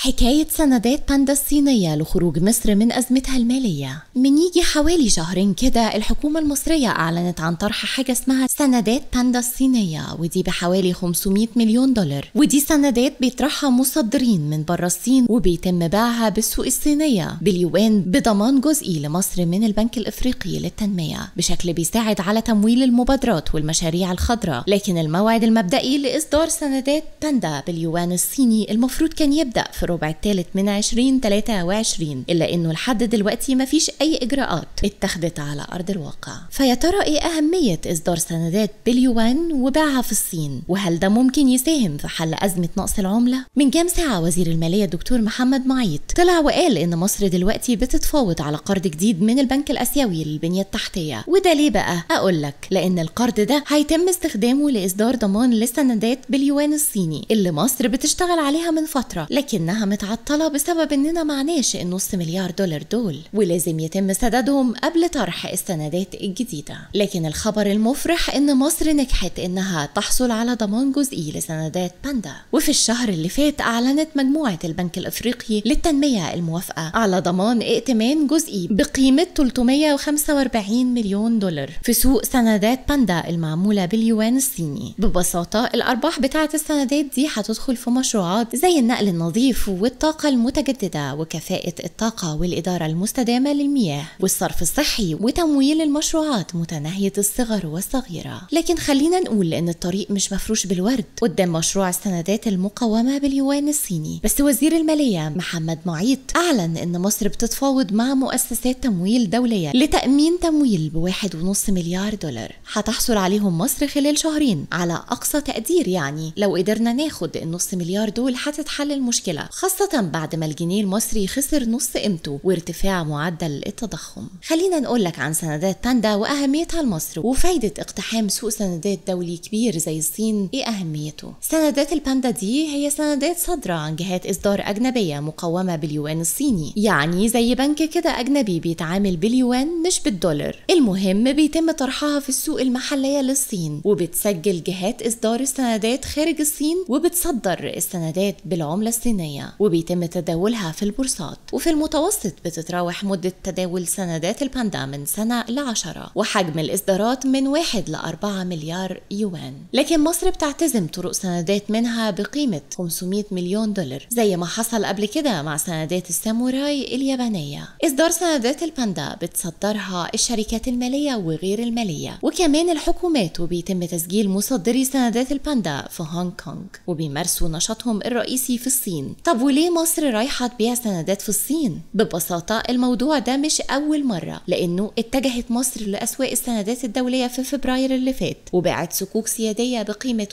حكاية سندات باندا الصينية لخروج مصر من أزمتها المالية من يجي حوالي شهرين كده الحكومة المصرية أعلنت عن طرح حاجة اسمها سندات باندا الصينية ودي بحوالي 500 مليون دولار ودي سندات بيطرحها مصدرين من برا الصين وبيتم بيعها بالسوق الصينية باليوان بضمان جزئي لمصر من البنك الإفريقي للتنمية بشكل بيساعد على تمويل المبادرات والمشاريع الخضراء لكن الموعد المبدئي لإصدار سندات باندا باليوان الصيني المفروض كان يبدأ في الربع الثالث من 2023 إلا إنه لحد دلوقتي ما فيش أي إجراءات اتخذت على أرض الواقع فيا ترى إيه أهمية إصدار سندات باليوان وبيعها في الصين وهل ده ممكن يساهم في حل أزمة نقص العملة؟ من كام ساعة وزير المالية الدكتور محمد معيط طلع وقال إن مصر دلوقتي بتتفاوض على قرض جديد من البنك الآسيوي للبنية التحتية وده ليه بقى؟ أقول لك لأن القرض ده هيتم استخدامه لإصدار ضمان للسندات باليوان الصيني اللي مصر بتشتغل عليها من فترة لكنها إنها متعطلة بسبب إننا معناش النص مليار دولار دول ولازم يتم سددهم قبل طرح السندات الجديدة لكن الخبر المفرح إن مصر نجحت إنها تحصل على ضمان جزئي لسندات باندا وفي الشهر اللي فات أعلنت مجموعة البنك الأفريقي للتنمية الموافقة على ضمان ائتمان جزئي بقيمة 345 مليون دولار في سوق سندات باندا المعمولة باليوان الصيني ببساطة الأرباح بتاعة السندات دي هتدخل في مشروعات زي النقل النظيف والطاقة المتجددة وكفاءة الطاقة والإدارة المستدامة للمياه والصرف الصحي وتمويل المشروعات متناهية الصغر والصغيرة لكن خلينا نقول إن الطريق مش مفروش بالورد قدام مشروع السندات المقاومة باليوان الصيني بس وزير المالية محمد معيط أعلن إن مصر بتتفاوض مع مؤسسات تمويل دولية لتأمين تمويل بواحد ونص مليار دولار هتحصل عليهم مصر خلال شهرين على أقصى تقدير يعني لو قدرنا ناخد النص مليار دول هتتحل المشكلة خاصة بعد ما الجنيه المصري خسر نص قيمته وارتفاع معدل التضخم خلينا نقول لك عن سندات باندا وأهميتها لمصر وفايدة اقتحام سوق سندات دولي كبير زي الصين إيه أهميته سندات الباندا دي هي سندات صادرة عن جهات إصدار أجنبية مقومة باليوان الصيني يعني زي بنك كده أجنبي بيتعامل باليوان مش بالدولار المهم بيتم طرحها في السوق المحلية للصين وبتسجل جهات إصدار السندات خارج الصين وبتصدر السندات بالعملة الصينية وبيتم تداولها في البورصات وفي المتوسط بتتراوح مدة تداول سندات الباندا من سنة لعشرة وحجم الإصدارات من واحد لأربعة مليار يوان لكن مصر بتعتزم طرق سندات منها بقيمة 500 مليون دولار زي ما حصل قبل كده مع سندات الساموراي اليابانية إصدار سندات الباندا بتصدرها الشركات المالية وغير المالية وكمان الحكومات وبيتم تسجيل مصدري سندات الباندا في هونغ كونغ وبيمارسوا نشاطهم الرئيسي في الصين طبعا طب وليه مصر رايحة تبيع سندات في الصين؟ ببساطة الموضوع ده مش أول مرة لأنه اتجهت مصر لأسواق السندات الدولية في فبراير اللي فات وباعت صكوك سيادية بقيمة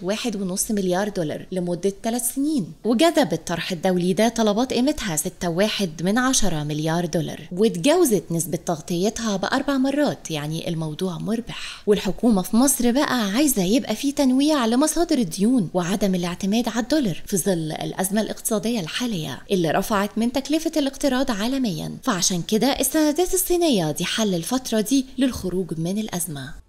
1.5 مليار دولار لمدة 3 سنين وجذب الطرح الدولي ده طلبات قيمتها 6.1 من 10 مليار دولار وتجاوزت نسبة تغطيتها بأربع مرات يعني الموضوع مربح والحكومة في مصر بقى عايزة يبقى في تنويع لمصادر الديون وعدم الاعتماد على الدولار في ظل الأزمة الاقتصادية الحالية اللي رفعت من تكلفة الاقتراض عالميا فعشان كده استندت الصينية دي حل الفترة دي للخروج من الأزمة